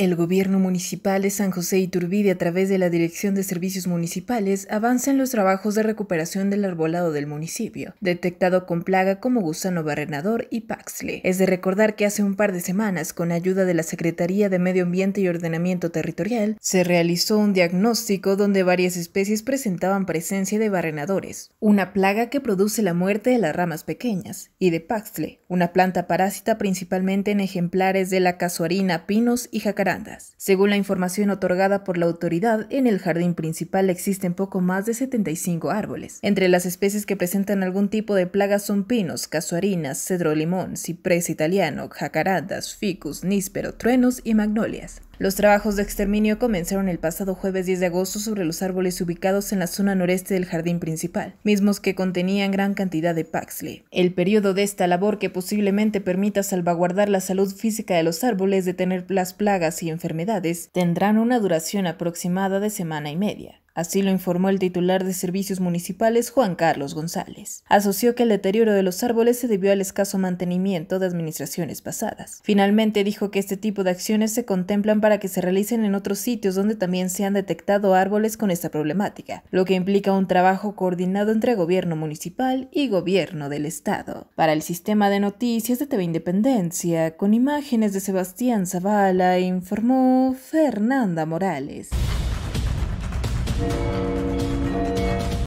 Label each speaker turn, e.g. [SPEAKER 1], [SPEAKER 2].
[SPEAKER 1] El gobierno municipal de San José Iturbide, a través de la Dirección de Servicios Municipales, avanza en los trabajos de recuperación del arbolado del municipio, detectado con plaga como gusano barrenador y paxle. Es de recordar que hace un par de semanas, con ayuda de la Secretaría de Medio Ambiente y Ordenamiento Territorial, se realizó un diagnóstico donde varias especies presentaban presencia de barrenadores, una plaga que produce la muerte de las ramas pequeñas, y de paxle, una planta parásita principalmente en ejemplares de la casuarina, pinos y jacarandá según la información otorgada por la autoridad, en el jardín principal existen poco más de 75 árboles. Entre las especies que presentan algún tipo de plaga son pinos, casuarinas, cedro limón, ciprés italiano, jacarandas, ficus, níspero, truenos y magnolias. Los trabajos de exterminio comenzaron el pasado jueves 10 de agosto sobre los árboles ubicados en la zona noreste del jardín principal, mismos que contenían gran cantidad de Paxley. El periodo de esta labor, que posiblemente permita salvaguardar la salud física de los árboles, detener las plagas y enfermedades, tendrán una duración aproximada de semana y media. Así lo informó el titular de Servicios Municipales, Juan Carlos González. Asoció que el deterioro de los árboles se debió al escaso mantenimiento de administraciones pasadas. Finalmente dijo que este tipo de acciones se contemplan para que se realicen en otros sitios donde también se han detectado árboles con esta problemática, lo que implica un trabajo coordinado entre gobierno municipal y gobierno del Estado. Para el sistema de noticias de TV Independencia, con imágenes de Sebastián Zavala, informó Fernanda Morales.